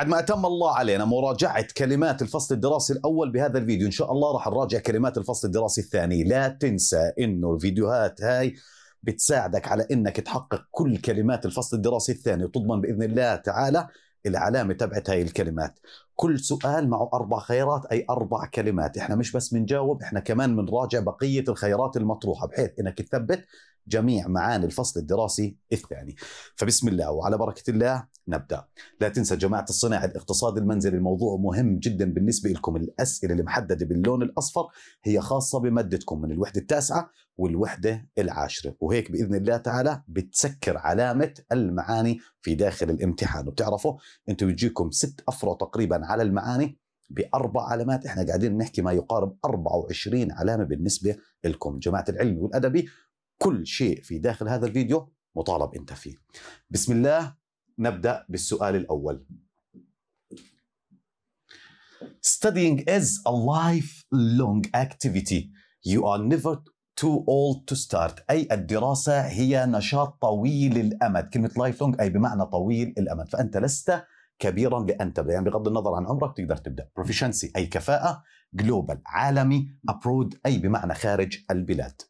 بعد ما أتم الله علينا مراجعة كلمات الفصل الدراسي الأول بهذا الفيديو إن شاء الله راح نراجع كلمات الفصل الدراسي الثاني لا تنسى إنه الفيديوهات هاي بتساعدك على إنك تحقق كل كلمات الفصل الدراسي الثاني وتضمن بإذن الله تعالى العلامة تبعت هاي الكلمات كل سؤال معه أربع خيارات أي أربع كلمات إحنا مش بس بنجاوب إحنا كمان بنراجع بقية الخيارات المطروحة بحيث إنك تثبت جميع معاني الفصل الدراسي الثاني فبسم الله وعلى بركة الله نبدا لا تنسى جماعه الصناعه الاقتصاد المنزلي الموضوع مهم جدا بالنسبه لكم الاسئله اللي محدده باللون الاصفر هي خاصه بمادتكم من الوحده التاسعه والوحده العاشره وهيك باذن الله تعالى بتسكر علامه المعاني في داخل الامتحان وبتعرفوا انتم بيجيكم ست افرع تقريبا على المعاني باربع علامات احنا قاعدين نحكي ما يقارب 24 علامه بالنسبه لكم جماعه العلمي والادبي كل شيء في داخل هذا الفيديو مطالب انت فيه بسم الله نبدأ بالسؤال الأول. Studying is a lifelong activity. You are never too old to start أي الدراسة هي نشاط طويل الأمد كلمة lifelong أي بمعنى طويل الأمد فأنت لست كبيرا لأن تبدأ يعني بغض النظر عن عمرك تقدر تبدأ proficiency أي كفاءة global عالمي abroad أي بمعنى خارج البلاد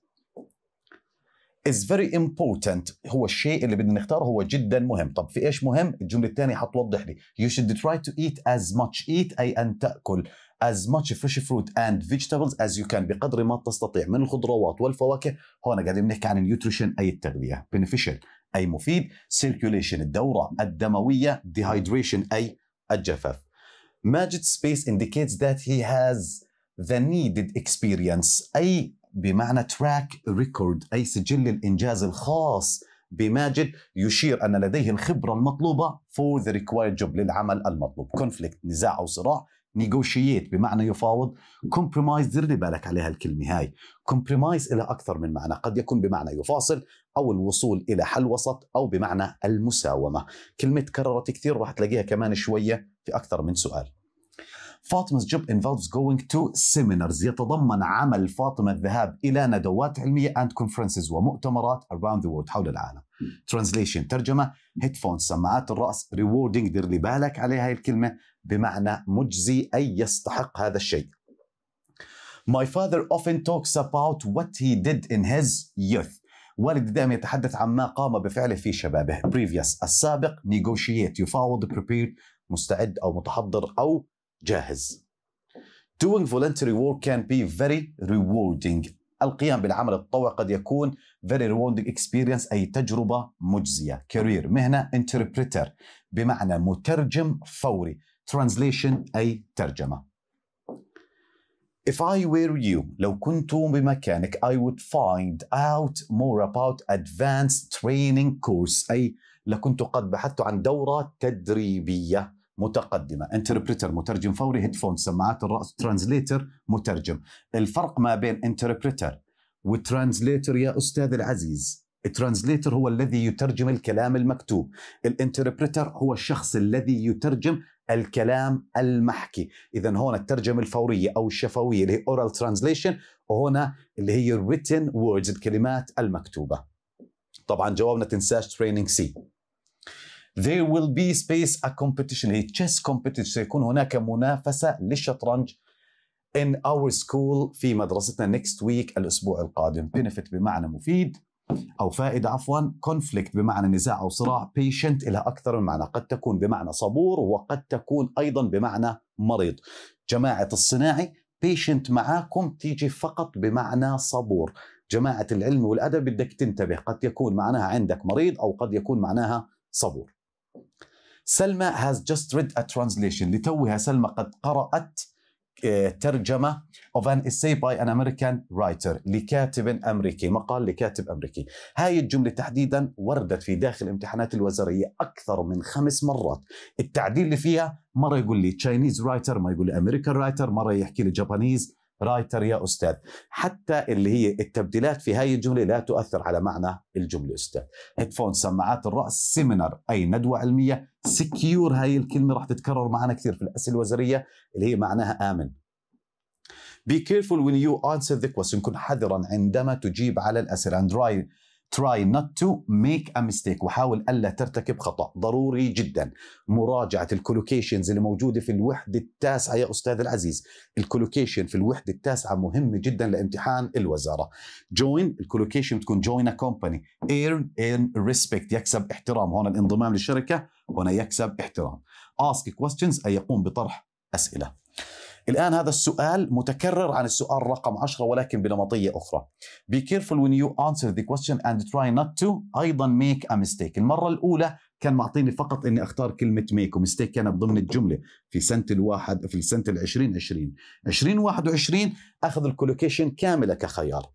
is very important هو الشيء اللي بدنا نختاره هو جدا مهم طب في ايش مهم الجمله الثانيه حتوضح لي you should try to eat as much eat اي ان تاكل as much fresh fruit and vegetables as you can بقدر ما تستطيع من الخضروات والفواكه هون قاعدين بنحكي عن النيوتريشن اي التغذيه beneficial اي مفيد circulation الدوره الدمويه dehydration اي الجفاف ماجد سبيس indicates that he has the needed experience أي بمعنى تراك ريكورد أي سجل الإنجاز الخاص بماجد يشير أن لديه الخبرة المطلوبة for the required job للعمل المطلوب conflict نزاع أو صراع negotiate بمعنى يفاوض compromise دير بالك عليها الكلمة هاي compromise إلى أكثر من معنى قد يكون بمعنى يفاصل أو الوصول إلى حل وسط أو بمعنى المساومة كلمة كررت كثير راح تلاقيها كمان شوية في أكثر من سؤال فاطمه job involves going to seminars يتضمن عمل فاطمة الذهاب إلى ندوات علمية اند كونفرنسز ومؤتمرات around the world حول العالم translation ترجمة هيدفون سماعات الرأس rewarding دير لي بالك عليها هاي الكلمة بمعنى مجزي أي يستحق هذا الشيء My father often talks about what he did in his youth والدي دائما يتحدث عن ما قام بفعله في شبابه previous السابق negotiate يفاوض prepared مستعد أو متحضر أو جاهز. Doing voluntary work can be very rewarding. القيام بالعمل التطوعي قد يكون very rewarding experience أي تجربة مجزية. career مهنة interpreter بمعنى مترجم فوري. translation أي ترجمة. If I were you لو كنت بمكانك I would find out more about advanced training course أي لكنت قد بحثت عن دورة تدريبية متقدمه انتربريتر مترجم فوري هيدفون سماعات الراس ترانزليتر مترجم الفرق ما بين انتربريتر وترانزليتر يا استاذ العزيز الترانزليتر هو الذي يترجم الكلام المكتوب الانتربريتر هو الشخص الذي يترجم الكلام المحكي اذا هنا الترجمه الفوريه او الشفويه اللي هي اورال ترانزليشن وهنا اللي هي written words الكلمات المكتوبه طبعا جوابنا تنساش تريننج سي there will be space a competition a chess competition سيكون هناك منافسة للشطرنج in our school في مدرستنا next week الأسبوع القادم benefit بمعنى مفيد أو فائدة عفوا conflict بمعنى نزاع أو صراع patient إلى أكثر من معنى قد تكون بمعنى صبور وقد تكون أيضا بمعنى مريض جماعة الصناعي patient معاكم تيجي فقط بمعنى صبور جماعة العلم والأدب بدك تنتبه قد يكون معناها عندك مريض أو قد يكون معناها صبور سلمى has just read a translation لتوها سلمى قد قرأت آه، ترجمة of an essay by an American writer لكاتب أمريكي مقال لكاتب أمريكي هاي الجملة تحديدا وردت في داخل امتحانات الوزارية أكثر من خمس مرات التعديل اللي فيها مرة يقول لي Chinese writer مرة يقول لي American writer مرة يحكي لي Japanese رايتر يا أستاذ حتى اللي هي التبديلات في هاي الجملة لا تؤثر على معنى الجملة أستاذ هيدفون سماعات الرأس سيمينار أي ندوة علمية سكيور هاي الكلمة راح تتكرر معنا كثير في الأسئلة الوزارية اللي هي معناها آمن Be careful when you answer the question كن حذرا عندما تجيب على الأسئلة and try not to make a mistake وحاول ألا ترتكب خطأ ضروري جدا مراجعة الكولوكيشنز اللي موجودة في الوحدة التاسعة يا أستاذ العزيز الكولوكيشن في الوحدة التاسعة مهمة جدا لامتحان الوزارة join الكولوكيشن بتكون join a company earn in respect يكسب احترام هون الانضمام للشركة هنا يكسب احترام ask questions أي يقوم بطرح أسئلة الآن هذا السؤال متكرر عن السؤال رقم 10 ولكن بنمطية أخرى be careful when you answer the question and try not to أيضا make a mistake المرة الأولى كان معطيني فقط اني اختار كلمه ميك ومستيك كانت ضمن الجمله في سنه الواحد في سنه ال 2020 2021 اخذ الكولوكيشن كامله كخيار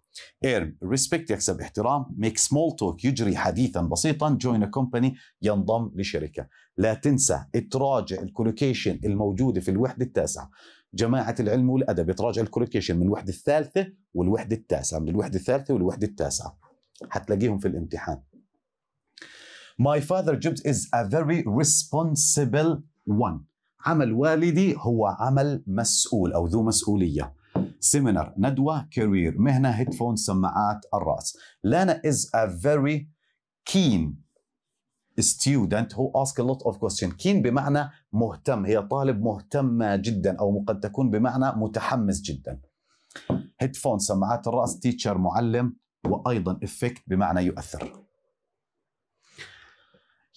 Earn ريسبكت يكسب احترام ميك سمول توك يجري حديثا بسيطا جوين ا كومباني ينضم لشركه لا تنسى تراجع الكولوكيشن الموجوده في الوحده التاسعه جماعة العلم والأدب يتراجع الكولوكيشن من الوحدة الثالثة والوحدة التاسعة من الوحدة الثالثة والوحدة التاسعة حتلاقيهم في الامتحان My father Jibs is a very responsible one عمل والدي هو عمل مسؤول أو ذو مسؤولية سيمينار ندوة كارير مهنة هيدفون سماعات الرأس لانا is a very keen student who ask a lot of question keen بمعنى مهتم هي طالب مهتمة جدا أو قد تكون بمعنى متحمس جدا headphone سماعات الرأس teacher معلم وأيضا effect بمعنى يؤثر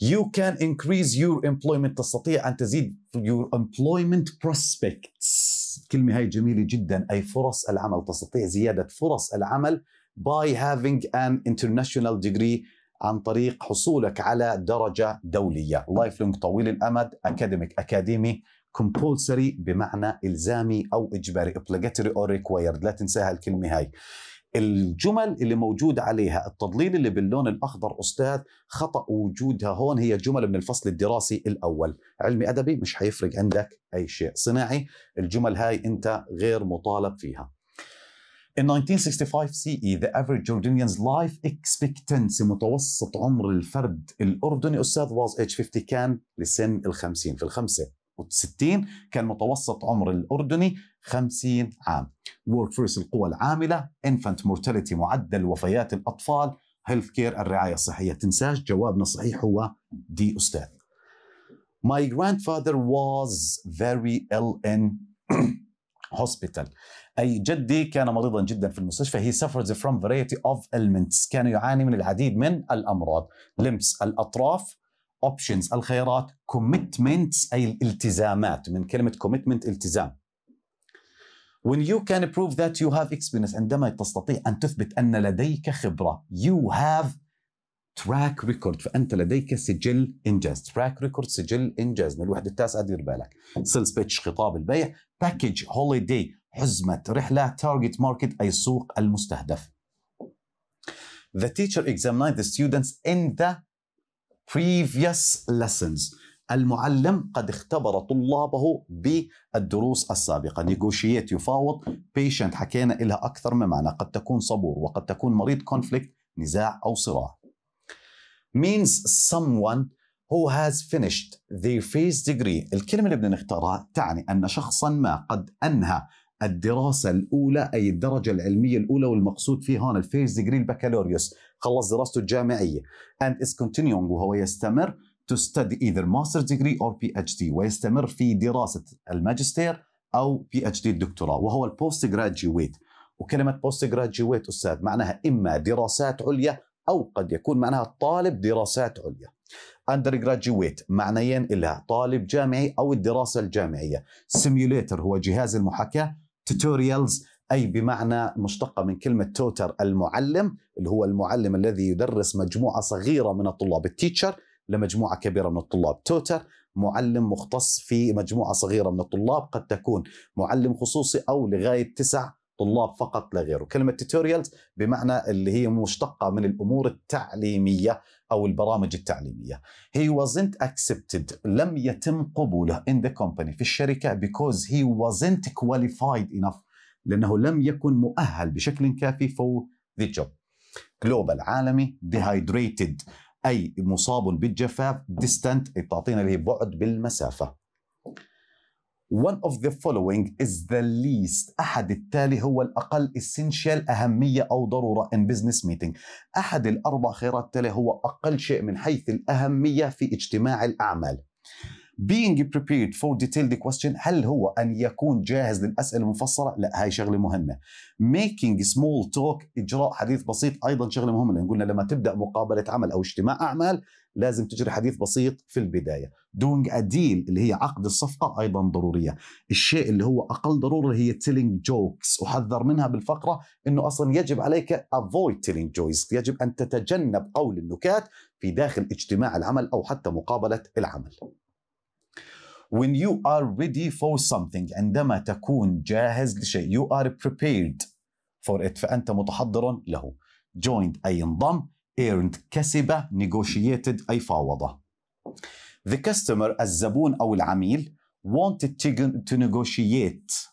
you can increase your employment تستطيع أن تزيد your employment prospects كلمة هاي جميلة جدا أي فرص العمل تستطيع زيادة فرص العمل by having an international degree عن طريق حصولك على درجة دولية لايف لونج طويل الأمد أكاديميك أكاديمي كومبولسري بمعنى إلزامي أو إجباري obligatory او ريكويرد لا تنساها الكلمة هاي الجمل اللي موجود عليها التضليل اللي باللون الأخضر أستاذ خطأ وجودها هون هي جمل من الفصل الدراسي الأول علمي أدبي مش حيفرق عندك أي شيء صناعي الجمل هاي أنت غير مطالب فيها In 1965 CE, the average Jordanian's life expectancy متوسط عمر الفرد الأردني أستاذ was age 50 كان لسن ال 50 في ال 65 كان متوسط عمر الأردني 50 عام. work force القوى العاملة، infant mortality معدل وفيات الأطفال، Health care الرعاية الصحية تنساش جوابنا صحيح هو دي أستاذ. My grandfather was very ill in hospital. أي جدي كان مريضا جدا في المستشفى هي سفرز فروم variety اوف المنتس كان يعاني من العديد من الأمراض لمس الأطراف اوبشنز الخيارات كوميتمنتس أي الالتزامات من كلمة كوميتمنت التزام when you can prove that you have experience عندما تستطيع أن تثبت أن لديك خبرة you have track record فأنت لديك سجل إنجاز track record سجل إنجاز من الوحدة التاسعة دير بالك sales pitch خطاب البيع package holiday حزمة رحلة target market أي السوق المستهدف. The teacher examined the students in the previous lessons. المعلم قد اختبر طلابه بالدروس السابقة negotiate يفاوض patient حكينا لها أكثر من معنى قد تكون صبور وقد تكون مريض conflict نزاع أو صراع means someone who has finished their first degree الكلمة اللي بدنا نختارها تعني أن شخصا ما قد أنهى الدراسة الأولى أي الدرجة العلمية الأولى والمقصود فيه هون الفيز ديجري البكالوريوس خلص دراسته الجامعية and is continuing وهو يستمر to study either master's degree or PhD ويستمر في دراسة الماجستير أو PhD الدكتوراه وهو البوست جراديويت وكلمة بوست جراديويت أستاذ معناها إما دراسات عليا أو قد يكون معناها طالب دراسات عليا اندر جراديويت معنيين لها طالب جامعي أو الدراسة الجامعية سيميوليتر هو جهاز المحاكاة توتوريالز أي بمعنى مشتقة من كلمة توتر المعلم اللي هو المعلم الذي يدرس مجموعة صغيرة من الطلاب التيتشر لمجموعة كبيرة من الطلاب توتر معلم مختص في مجموعة صغيرة من الطلاب قد تكون معلم خصوصي أو لغاية تسع طلاب فقط لا غيره كلمه توتوريالز بمعنى اللي هي مشتقة من الأمور التعليمية أو البرامج التعليمية he wasn't accepted لم يتم قبوله in the company في الشركة because he wasn't qualified enough لأنه لم يكن مؤهل بشكل كافي for the job global عالمي dehydrated أي مصاب بالجفاف distant إيه، تعطينا اللي بعد بالمسافة one of the following is the least أحد التالي هو الأقل essential أهمية أو ضرورة in business meeting أحد الأربع خيارات التالية هو أقل شيء من حيث الأهمية في اجتماع الأعمال being prepared for detailed question هل هو أن يكون جاهز للأسئلة المفصلة؟ لا هاي شغلة مهمة making small talk إجراء حديث بسيط أيضا شغلة مهمة لأن قلنا لما تبدأ مقابلة عمل أو اجتماع أعمال لازم تجري حديث بسيط في البداية doing a deal اللي هي عقد الصفقة أيضا ضرورية الشيء اللي هو أقل ضرورة هي telling jokes أحذر منها بالفقرة أنه أصلا يجب عليك avoid telling jokes يجب أن تتجنب قول النكات في داخل اجتماع العمل أو حتى مقابلة العمل when you are ready for something عندما تكون جاهز لشيء you are prepared for it فأنت متحضر له joined أي انضم earned كسب negotiated أي فاوضة the customer الزبون أو العميل wanted to negotiate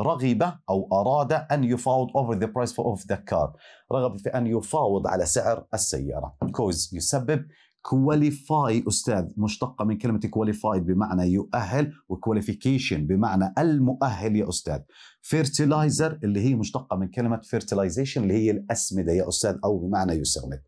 رغب أو أراد أن يفاوض over the price of the car رغب في أن يفاوض على سعر السيارة cause يسبب كواليفاي استاذ مشتقه من كلمه كواليفايد بمعنى يؤهل وكواليفيكيشن بمعنى المؤهل يا استاذ فيرتلايزر اللي هي مشتقه من كلمه فيرتلايزيشن اللي هي الاسمده يا استاذ او بمعنى يسمد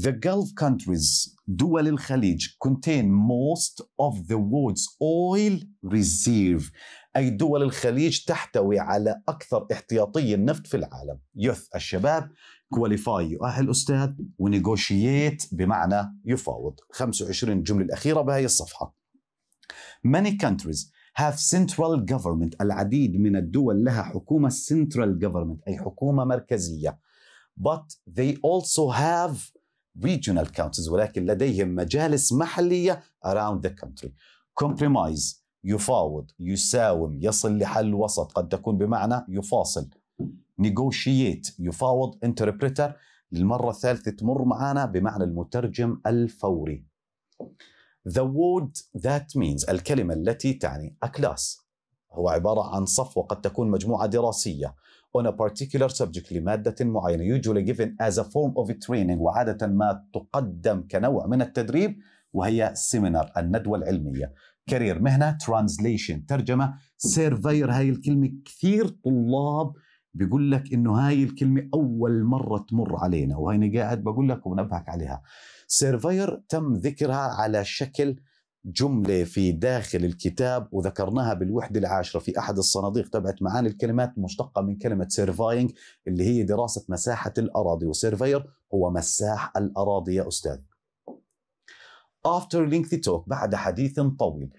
The Gulf countries, دول الخليج, contain most of the world's oil reserve. أي دول الخليج تحتوي على أكثر احتياطي النفط في العالم. يث الشباب كواليفاي يؤهل أستاذ ونيغوشييت بمعنى يفاوض 25 الجملة الأخيرة بهي الصفحة Many countries have central government العديد من الدول لها حكومة central government أي حكومة مركزية but they also have regional councils ولكن لديهم مجالس محلية around the country compromise يفاوض يساوم يصل لحل وسط قد تكون بمعنى يفاصل نيغوشييت يفاوض انتربريتر للمرة الثالثة تمر معنا بمعنى المترجم الفوري The word that means الكلمة التي تعني a class هو عبارة عن صف وقد تكون مجموعة دراسية on a particular subject لمادة معينة usually given as a form of training وعادة ما تقدم كنوع من التدريب وهي سيمينار الندوة العلمية كارير مهنة translation ترجمة سيرفير هاي الكلمة كثير طلاب بيقول لك انه هاي الكلمه اول مره تمر علينا وهيني قاعد بقول لك وبنبهك عليها سيرفير تم ذكرها على شكل جمله في داخل الكتاب وذكرناها بالوحده العاشره في احد الصناديق تبعت معاني الكلمات مشتقه من كلمه سيرفاينج اللي هي دراسه مساحه الاراضي وسيرفير هو مساح الاراضي يا استاذ. After lengthy talk بعد حديث طويل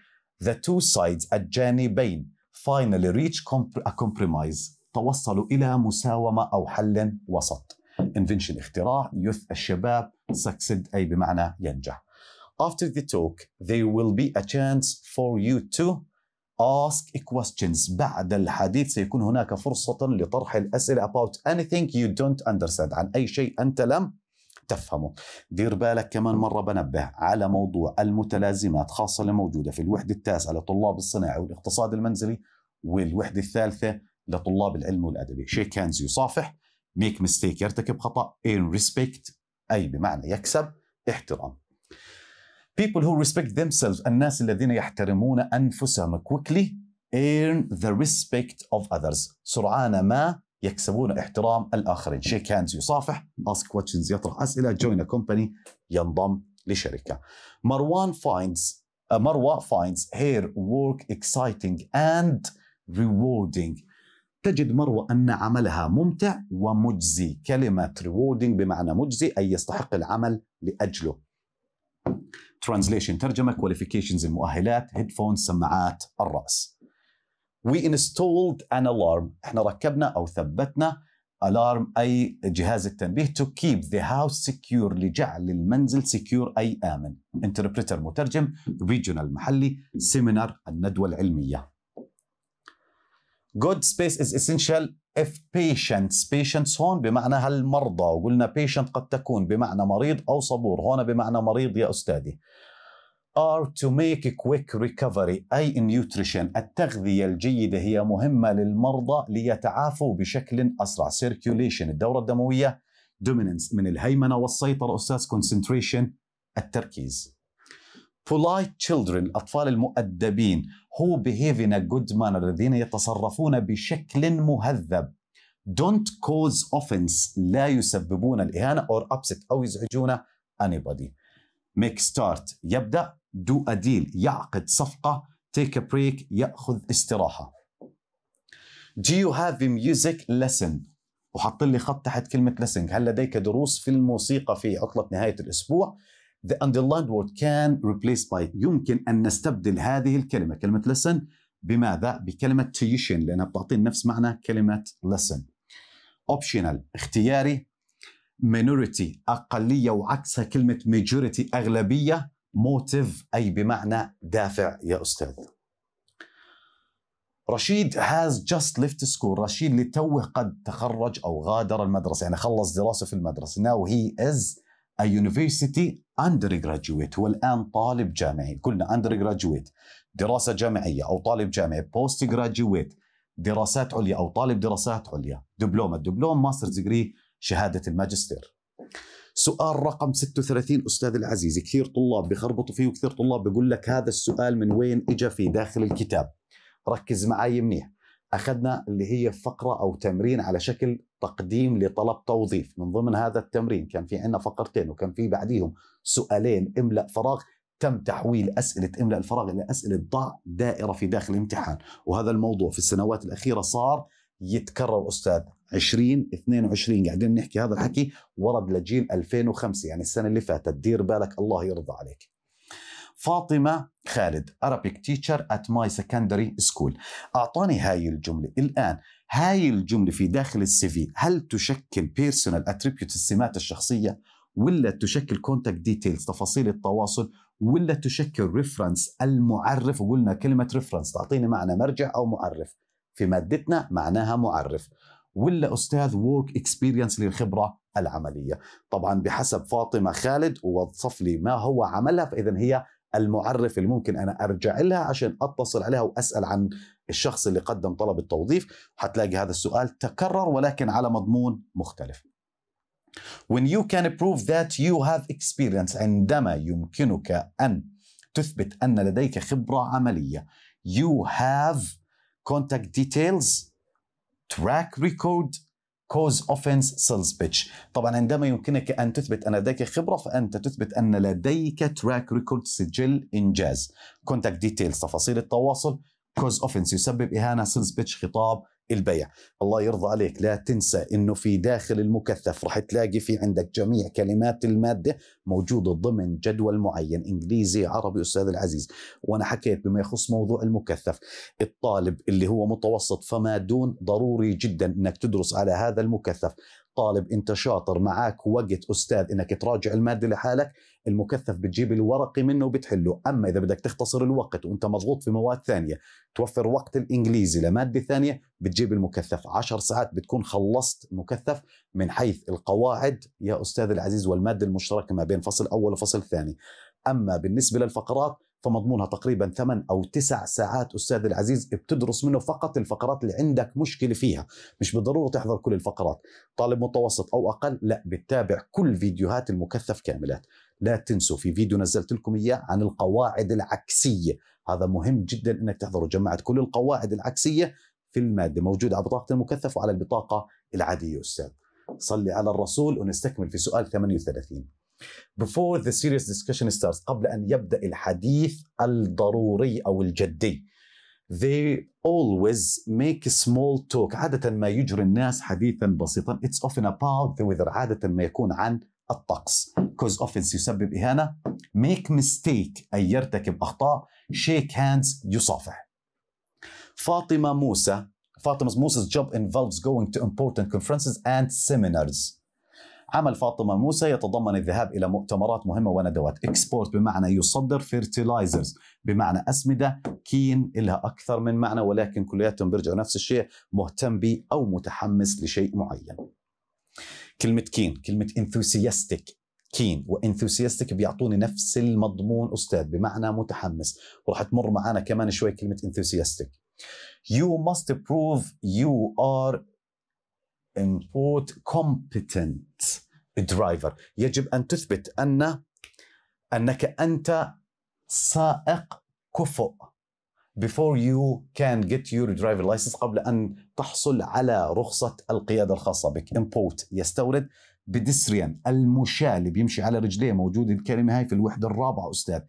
the two sides الجانبين finally reach a compromise توصلوا إلى مساومة أو حل وسط invention اختراع youth الشباب succeed أي بمعنى ينجح After the talk there will be a chance for you to ask questions بعد الحديث سيكون هناك فرصة لطرح الأسئلة about anything you don't understand عن أي شيء أنت لم تفهمه دير بالك كمان مرة بنبه على موضوع المتلازمات خاصة اللي موجودة في الوحدة التاسعة لطلاب الصناعي والاقتصاد المنزلي والوحدة الثالثة لطلاب العلم والادب شيء كانز يصافح ميك ميستيك يرتكب خطا ان ريسبكت اي بمعنى يكسب احترام people who respect themselves الناس الذين يحترمون انفسهم quickly earn the respect of others سرعان ما يكسبون احترام الاخرين شيء كانز يصافح ask questions يطرح اسئله join a company ينضم لشركه مروان finds مروى finds her work exciting and rewarding تجد مروة أن عملها ممتع ومجزي كلمة rewarding بمعنى مجزي أي يستحق العمل لأجله translation ترجمة qualifications المؤهلات headphones سماعات الرأس we installed an alarm احنا ركبنا أو ثبتنا alarm أي جهاز التنبيه to keep the house secure لجعل المنزل secure أي آمن interpreter مترجم regional محلي seminar الندوة العلمية good space is essential if patients patients هون بمعنى هالمرضى وقلنا patient قد تكون بمعنى مريض أو صبور هون بمعنى مريض يا أستاذي are to make a quick recovery أي nutrition التغذية الجيدة هي مهمة للمرضى ليتعافوا بشكل أسرع circulation الدورة الدموية dominance من الهيمنة والسيطرة أستاذ concentration التركيز polite children الأطفال المؤدبين who behave in a good manner الذين يتصرفون بشكل مهذب don't cause offense لا يسببون الإهانة or upset أو يزعجون anybody make start يبدأ do a deal يعقد صفقة take a break يأخذ استراحة do you have a music lesson وحط لي خط تحت كلمة lesson هل لديك دروس في الموسيقى في عطلة نهاية الأسبوع the underlined word can replaced by يمكن أن نستبدل هذه الكلمة كلمة lesson بماذا؟ بكلمة tuition لأنها بتعطي نفس معنى كلمة lesson optional اختياري minority أقلية وعكسها كلمة majority أغلبية motive أي بمعنى دافع يا أستاذ رشيد has just left school رشيد لتوه قد تخرج أو غادر المدرسة يعني خلص دراسة في المدرسة now he is a university undergraduate هو الآن طالب جامعي قلنا undergraduate دراسة جامعية أو طالب جامعي postgraduate دراسات عليا أو طالب دراسات عليا دبلومة دبلوم ماستر ديجري شهادة الماجستير سؤال رقم 36 أستاذ العزيز كثير طلاب بخربطوا فيه وكثير طلاب بيقول لك هذا السؤال من وين إجا في داخل الكتاب ركز معي منيح أخذنا اللي هي فقرة أو تمرين على شكل تقديم لطلب توظيف من ضمن هذا التمرين كان في عندنا فقرتين وكان في بعديهم سؤالين املا فراغ تم تحويل أسئلة إملاء الفراغ إلى أسئلة ضع دائرة في داخل الامتحان وهذا الموضوع في السنوات الأخيرة صار يتكرر أستاذ 20 22 قاعدين نحكي هذا الحكي ورد لجيل 2005 يعني السنة اللي فاتت دير بالك الله يرضى عليك فاطمة خالد Arabic teacher at my secondary school أعطاني هاي الجملة الآن هاي الجملة في داخل السي في هل تشكل personal attributes السمات الشخصية ولا تشكل contact details تفاصيل التواصل ولا تشكل ريفرنس المعرف وقلنا كلمة ريفرنس تعطيني معنى مرجع أو معرف في مادتنا معناها معرف ولا أستاذ وورك اكسبيرينس للخبرة العملية طبعا بحسب فاطمة خالد ووصف لي ما هو عملها فإذا هي المعرف اللي ممكن انا ارجع لها عشان اتصل عليها واسال عن الشخص اللي قدم طلب التوظيف حتلاقي هذا السؤال تكرر ولكن على مضمون مختلف When you can prove that you have experience عندما يمكنك أن تثبت أن لديك خبرة عملية you have contact details track record cause offense sales pitch طبعا عندما يمكنك أن تثبت أن لديك خبرة فأنت تثبت أن لديك تراك ريكورد سجل إنجاز كونتاكت ديتيلز تفاصيل التواصل كوز اوفنس يسبب اهانه سيلز بيتش خطاب البيع الله يرضى عليك لا تنسى انه في داخل المكثف رح تلاقي في عندك جميع كلمات المادة موجودة ضمن جدول معين انجليزي عربي استاذ العزيز وانا حكيت بما يخص موضوع المكثف الطالب اللي هو متوسط فما دون ضروري جدا انك تدرس على هذا المكثف طالب انت شاطر معك وقت استاذ انك تراجع الماده لحالك المكثف بتجيب الورقي منه وبتحله اما اذا بدك تختصر الوقت وانت مضغوط في مواد ثانيه توفر وقت الانجليزي لماده ثانيه بتجيب المكثف 10 ساعات بتكون خلصت مكثف من حيث القواعد يا استاذ العزيز والماده المشتركه ما بين فصل اول وفصل ثاني اما بالنسبه للفقرات فمضمونها تقريبا ثمان أو تسع ساعات أستاذ العزيز بتدرس منه فقط الفقرات اللي عندك مشكلة فيها مش بالضرورة تحضر كل الفقرات طالب متوسط أو أقل لا بتتابع كل فيديوهات المكثف كاملات لا تنسوا في فيديو نزلت لكم إياه عن القواعد العكسية هذا مهم جدا أنك تحضروا جمعت كل القواعد العكسية في المادة موجودة على بطاقة المكثف وعلى البطاقة العادية أستاذ صلي على الرسول ونستكمل في سؤال 38 before the serious discussion starts قبل أن يبدأ الحديث الضروري أو الجدي they always make small talk عادة ما يجري الناس حديثا بسيطا it's often about the weather عادة ما يكون عن الطقس cause often يسبب إهانة make mistake أي يرتكب أخطاء shake hands يصافح فاطمة موسى Fatima's Moses' job involves going to important conferences and seminars عمل فاطمة موسى يتضمن الذهاب إلى مؤتمرات مهمة وندوات إكسبورت بمعنى يصدر فيرتيلايزرز بمعنى أسمدة كين إلها أكثر من معنى ولكن كلياتهم بيرجعوا نفس الشيء مهتم به أو متحمس لشيء معين كلمة كين كلمة enthusiastic كين وانثوسيستك بيعطوني نفس المضمون استاذ بمعنى متحمس وراح تمر معنا كمان شوي كلمه انثوسيستك You must prove you are import competent driver يجب أن تثبت أن أنك أنت سائق كفؤ before you can get your driver license قبل أن تحصل على رخصة القيادة الخاصة بك import يستورد بدسريان المشاة اللي بيمشي على رجليه موجود الكلمة هاي في الوحدة الرابعة أستاذ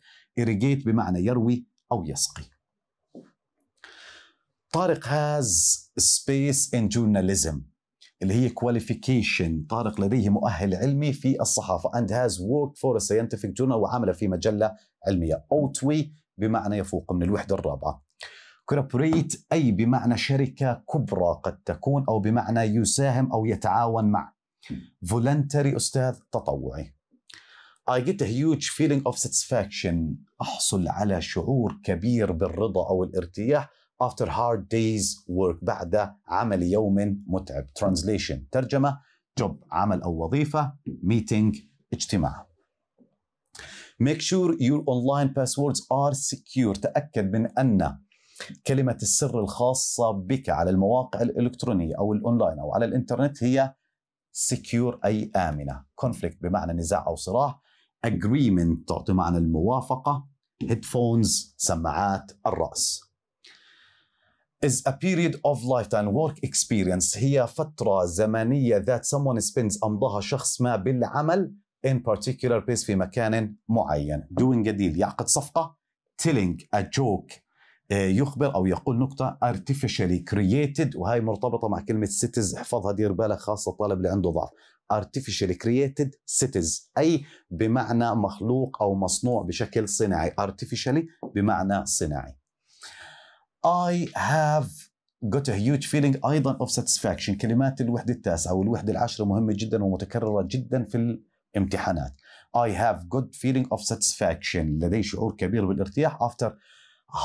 irrigate بمعنى يروي أو يسقي طارق has space in journalism اللي هي كواليفيكيشن طارق لديه مؤهل علمي في الصحافة and has worked for a scientific journal وعمل في مجلة علمية أوتوي بمعنى يفوق من الوحدة الرابعة كوربريت أي بمعنى شركة كبرى قد تكون أو بمعنى يساهم أو يتعاون مع فولنتري أستاذ تطوعي I get a huge feeling of satisfaction أحصل على شعور كبير بالرضا أو الارتياح after hard days work بعد عمل يوم متعب translation ترجمة job عمل أو وظيفة meeting اجتماع make sure your online passwords are secure تأكد من أن كلمة السر الخاصة بك على المواقع الإلكترونية أو الأونلاين أو على الإنترنت هي secure أي آمنة conflict بمعنى نزاع أو صراع agreement تعطي معنى الموافقة headphones سماعات الرأس is a period of lifetime work experience هي فترة زمنية that someone spends أمضاها شخص ما بالعمل in particular place في مكان معين doing a deal يعقد صفقة telling a joke يخبر أو يقول نقطة artificially created وهي مرتبطة مع كلمة cities احفظها دير بالك خاصة الطالب اللي عنده ضعف artificially created cities أي بمعنى مخلوق أو مصنوع بشكل صناعي artificially بمعنى صناعي I have got a huge feeling ايضا of satisfaction كلمات الوحده التاسعه والوحده العاشره مهمه جدا ومتكرره جدا في الامتحانات I have good feeling of satisfaction لدي شعور كبير بالارتياح after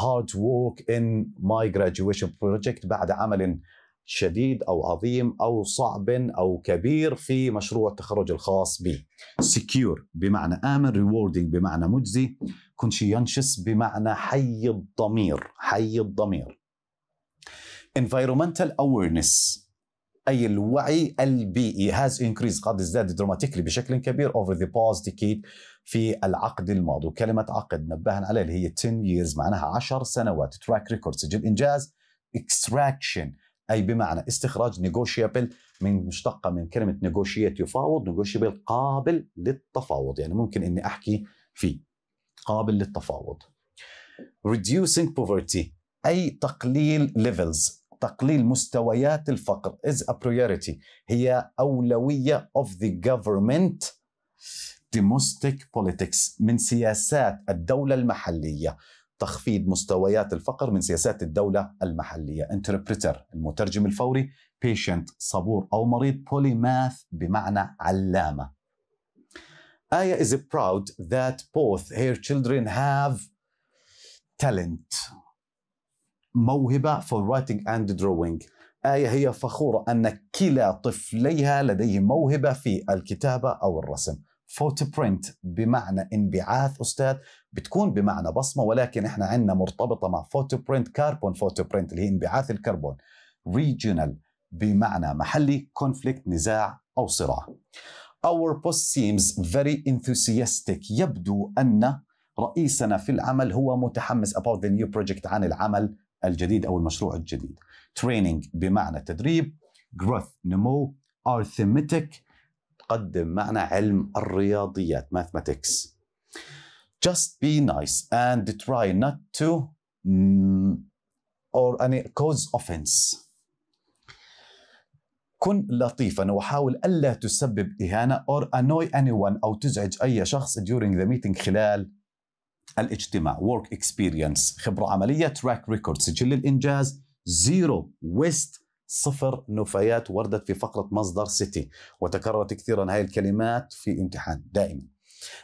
hard work in my graduation project بعد عمل شديد او عظيم او صعب او كبير في مشروع التخرج الخاص به سكيور بمعنى امن ريوردنج بمعنى مجزي كونشينشس بمعنى حي الضمير حي الضمير environmental awareness اي الوعي البيئي هاز انكريز قد ازداد دراماتيكلي بشكل كبير اوفر ذا باست ديكيد في العقد الماضي وكلمه عقد نبهنا عليه اللي هي 10 years معناها 10 سنوات تراك ريكورد سجل انجاز اكستراكشن أي بمعنى استخراج نيغوشيبل من مشتقة من كلمة نيغوشيات يفاوض نيغوشيبل قابل للتفاوض يعني ممكن إني أحكي فيه قابل للتفاوض reducing poverty أي تقليل levels تقليل مستويات الفقر is a priority هي أولوية of the government domestic politics من سياسات الدولة المحلية تخفيض مستويات الفقر من سياسات الدولة المحلية انتربريتر المترجم الفوري بيشنت صبور أو مريض بوليماث بمعنى علامة آية is proud that both her children have talent موهبة for writing and drawing آية هي فخورة أن كلا طفليها لديه موهبة في الكتابة أو الرسم فوتبرنت بمعنى انبعاث استاذ بتكون بمعنى بصمه ولكن احنا عندنا مرتبطه مع فوتبرنت كاربون فوتبرنت اللي هي انبعاث الكربون ريجونال بمعنى محلي كونفليكت نزاع او صراع. Our boss seems very enthusiastic يبدو ان رئيسنا في العمل هو متحمس about the new project عن العمل الجديد او المشروع الجديد. Training بمعنى تدريب، growth نمو، arithmetic تقدم معنا علم الرياضيات mathematics just be nice and try not to or any cause offense كن لطيفا وحاول ألا تسبب إهانة or annoy anyone أو تزعج أي شخص during the meeting خلال الاجتماع work experience خبرة عملية track record سجل الإنجاز zero waste صفر نفايات وردت في فقرة مصدر سيتي وتكررت كثيرا هاي الكلمات في امتحان دائما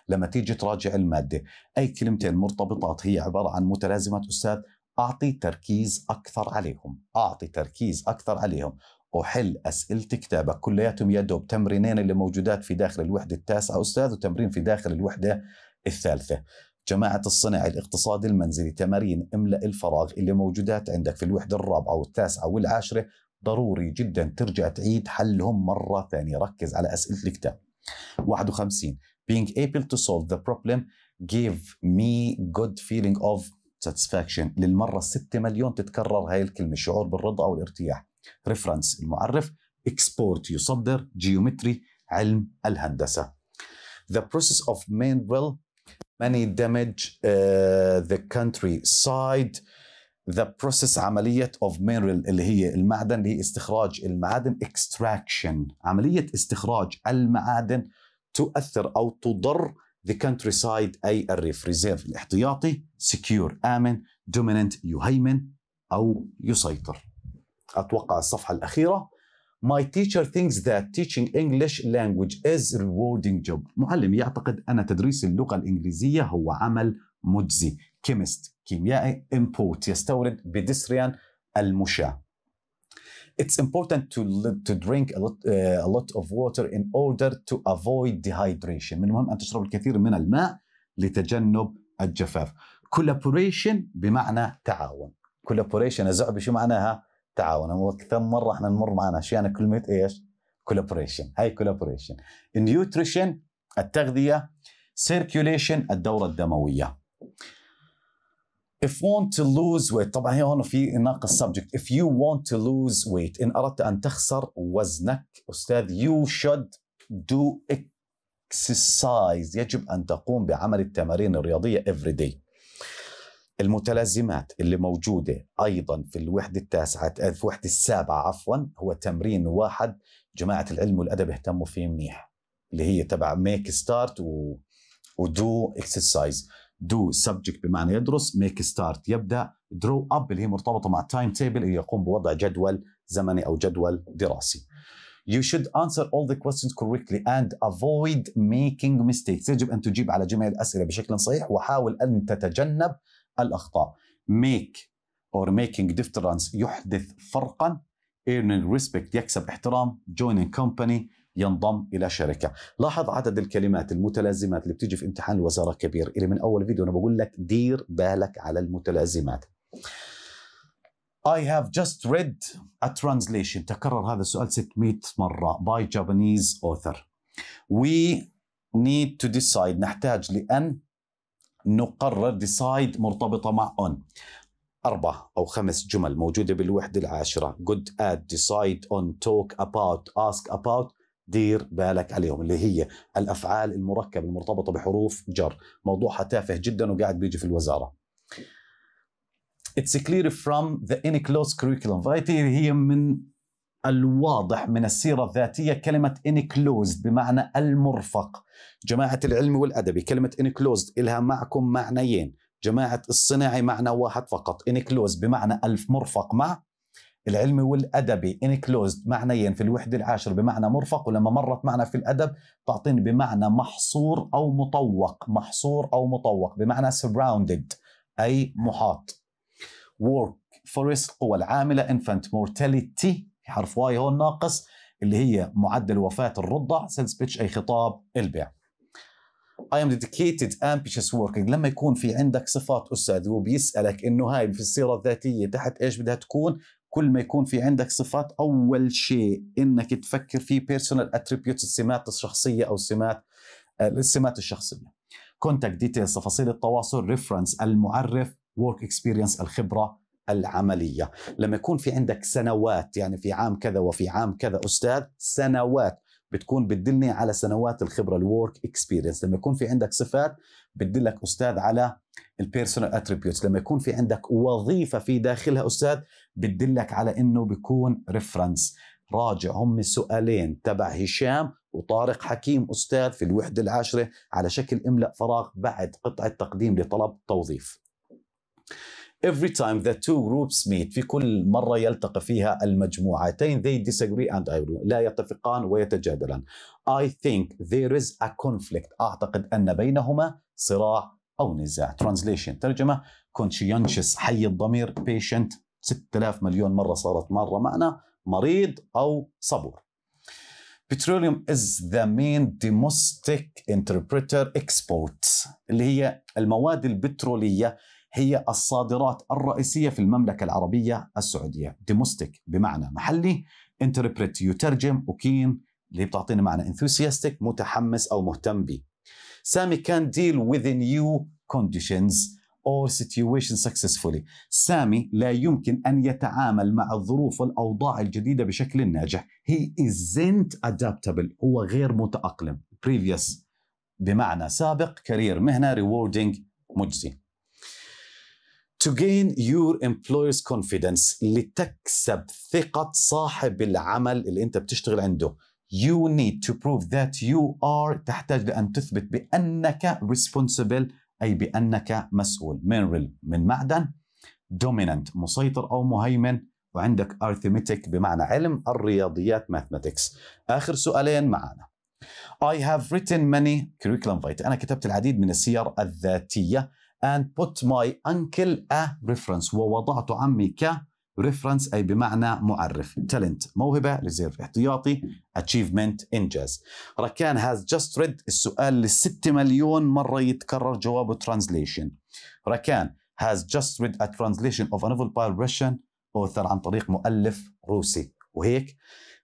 لما تيجي تراجع المادة أي كلمتين مرتبطات هي عبارة عن متلازمات أستاذ أعطي تركيز أكثر عليهم أعطي تركيز أكثر عليهم أحل أسئلة كتابك كلياتهم يا دوب تمرينين اللي موجودات في داخل الوحدة التاسعة أستاذ وتمرين في داخل الوحدة الثالثة جماعة الصناعة الاقتصادي المنزلي تمارين املأ الفراغ اللي موجودات عندك في الوحدة الرابعة والتاسعة والعاشرة ضروري جدا ترجع تعيد حلهم مرة ثانية ركز على أسئلة الكتاب 51 being able to solve the problem gave me good feeling of satisfaction للمرة 6 مليون تتكرر هاي الكلمة الشعور بالرضا أو الارتياح reference المعرف export يصدر geometry علم الهندسة the process of main will many damage uh, the countryside ذا بروسيس عمليه اوف مينرال اللي هي المعدن اللي هي استخراج المعادن اكستراكشن عمليه استخراج المعادن تؤثر او تضر ذا كانتري سايد اي الريف ريزيرف الاحتياطي سكيور امن دوميننت يهيمن او يسيطر اتوقع الصفحه الاخيره My teacher thinks that teaching English language is rewarding job. معلم يعتقد أن تدريس اللغة الإنجليزية هو عمل مجزي كيمست كيميائي امبورت يستورد بيدستريان المشاة It's important to, to drink a lot, uh, a lot of water in order to avoid dehydration من المهم أن تشرب الكثير من الماء لتجنب الجفاف collaboration بمعنى تعاون collaboration الزعبي شو معناها تعاون كثر مرة احنا نمر معنا شو يعني كلمة ايش collaboration هاي collaboration in nutrition التغذية circulation الدورة الدموية If want to lose weight طبعا هون في ناقص subject if you want to lose weight إن أردت أن تخسر وزنك أستاذ you should do exercise يجب أن تقوم بعمل التمارين الرياضية every day المتلازمات اللي موجودة أيضا في الوحدة التاسعة في الوحدة السابعة عفوا هو تمرين واحد جماعة العلم والأدب اهتموا فيه منيح اللي هي تبع ميك ستارت و ودو اكسرسايز دو سبجكت بمعنى يدرس ميك ستارت يبدا درو اب اللي هي مرتبطه مع تايم تيبل اللي يقوم بوضع جدول زمني او جدول دراسي You should answer all the questions correctly and avoid making mistakes. يجب أن تجيب على جميع الأسئلة بشكل صحيح وحاول أن تتجنب الأخطاء. Make or making difference يحدث فرقا. Earning respect يكسب احترام. Joining company ينضم الى شركه لاحظ عدد الكلمات المتلازمات اللي بتيجي في امتحان الوزاره كبير اللي من اول فيديو انا بقول لك دير بالك على المتلازمات I have just read a translation تكرر هذا السؤال 600 مرة by Japanese author We need to decide نحتاج لأن نقرر decide مرتبطة مع on أربع أو خمس جمل موجودة بالوحدة العاشرة good at decide on talk about ask about دير بالك عليهم اللي هي الافعال المركبه المرتبطه بحروف جر موضوعها تافه جدا وقاعد بيجي في الوزاره It's clear from the enclosed curriculum فايتي هي من الواضح من السيرة الذاتية كلمة enclosed بمعنى المرفق جماعة العلم والأدبي كلمة enclosed إلها معكم معنيين جماعة الصناعي معنى واحد فقط enclosed بمعنى ألف مرفق مع العلمي والأدبي انكلوزد معنيين في الوحدة العاشر بمعنى مرفق ولما مرت معنا في الأدب تعطيني بمعنى محصور أو مطوق محصور أو مطوق بمعنى surrounded أي محاط work forest قوى العاملة infant mortality حرف واي هون ناقص اللي هي معدل وفاة الرضع سيلز بيتش أي خطاب البيع I am dedicated ambitious working لما يكون في عندك صفات أستاذ وبيسألك إنه هاي في السيرة الذاتية تحت إيش بدها تكون كل ما يكون في عندك صفات اول شيء انك تفكر فيه بيرسونال اتريبيوتس السمات الشخصيه او السمات آه، السمات الشخصيه كونتاكت ديتيلز تفاصيل التواصل ريفرنس المعرف ورك اكسبيرينس الخبره العمليه لما يكون في عندك سنوات يعني في عام كذا وفي عام كذا استاذ سنوات بتكون بتدلني على سنوات الخبره الورك اكسبيرينس لما يكون في عندك صفات بتدلك استاذ على البيرسونال اتريبيوتس لما يكون في عندك وظيفه في داخلها استاذ بتدلك على انه بيكون ريفرنس راجع هم سؤالين تبع هشام وطارق حكيم استاذ في الوحده العاشره على شكل املا فراغ بعد قطعه تقديم لطلب توظيف Every time the two groups meet في كل مرة يلتقي فيها المجموعتين they disagree and agree لا يتفقان ويتجادلان I think there is a conflict أعتقد أن بينهما صراع أو نزاع ترانزليشن ترجمة conscientious حي الضمير بيشنت 6000 مليون مرة صارت مرة معنا مريض أو صبور بتروليوم از ذا مين ديموستيك انتربريتر اكسبورت اللي هي المواد البترولية هي الصادرات الرئيسية في المملكة العربية السعودية ديموستيك بمعنى محلي انتربريت يترجم وكين اللي بتعطينا معنى انثوسياستيك متحمس أو مهتم به سامي can deal with new conditions or سيتويشن successfully. سامي لا يمكن أن يتعامل مع الظروف والأوضاع الجديدة بشكل ناجح. He isn't adaptable. هو غير متأقلم. Previous بمعنى سابق كارير مهنة rewarding مجزي. To gain your employer's confidence لتكسب ثقة صاحب العمل اللي أنت بتشتغل عنده. you need to prove that you are تحتاج لأن تثبت بأنك responsible أي بأنك مسؤول mineral من معدن dominant مسيطر أو مهيمن وعندك arithmetic بمعنى علم الرياضيات mathematics آخر سؤالين معنا I have written many curriculum vitae أنا كتبت العديد من السير الذاتية and put my uncle a reference ووضعت عمي ك ريفرنس اي بمعنى معرف تالنت موهبه ريزيرف احتياطي اتشيفمنت انجاز ركان هاز جاست ريد السؤال للست مليون مره يتكرر جوابه ترانزليشن ركان هاز جاست ريد ا ترانزليشن اوف انوفل باي by اوثر عن طريق مؤلف روسي وهيك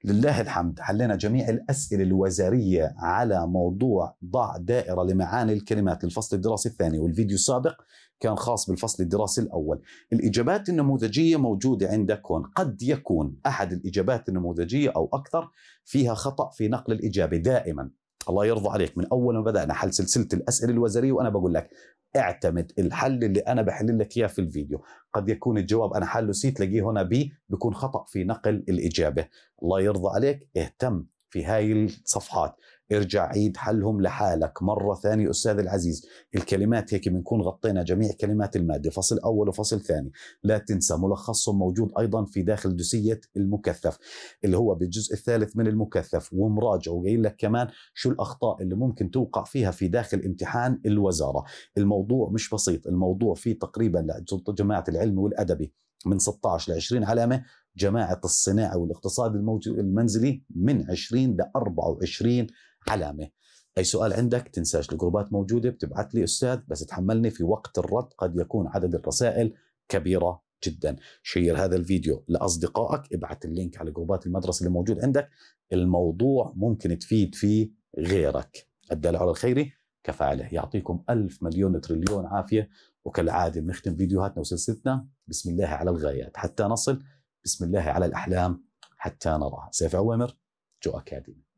لله الحمد حلينا جميع الأسئلة الوزارية على موضوع ضع دائرة لمعاني الكلمات للفصل الدراسي الثاني والفيديو السابق كان خاص بالفصل الدراسي الأول الإجابات النموذجية موجودة عندك هون قد يكون أحد الإجابات النموذجية أو أكثر فيها خطأ في نقل الإجابة دائما الله يرضى عليك من أول ما بدأنا حل سلسلة الأسئلة الوزارية وأنا بقول لك اعتمد الحل اللي أنا بحل لك إياه في الفيديو قد يكون الجواب أنا حله سي تلاقيه هنا بي بيكون خطأ في نقل الإجابة الله يرضى عليك اهتم في هاي الصفحات ارجع عيد حلهم لحالك مرة ثانية أستاذ العزيز الكلمات هيك بنكون غطينا جميع كلمات المادة فصل أول وفصل ثاني لا تنسى ملخصهم موجود أيضا في داخل دوسية المكثف اللي هو بالجزء الثالث من المكثف ومراجع وقايل لك كمان شو الأخطاء اللي ممكن توقع فيها في داخل امتحان الوزارة الموضوع مش بسيط الموضوع فيه تقريبا لجماعة العلم والأدبي من 16 ل 20 علامة جماعة الصناعة والاقتصاد المنزلي من 20 ل 24 علامه اي سؤال عندك تنساش الجروبات موجوده بتبعث لي استاذ بس تحملني في وقت الرد قد يكون عدد الرسائل كبيره جدا شير هذا الفيديو لاصدقائك ابعت اللينك على جروبات المدرسه اللي موجود عندك الموضوع ممكن تفيد فيه غيرك الدلع على الخير كفاعله يعطيكم ألف مليون تريليون عافية وكالعادة بنختم فيديوهاتنا وسلسلتنا بسم الله على الغايات حتى نصل بسم الله على الأحلام حتى نراها سيف عوامر جو أكاديمي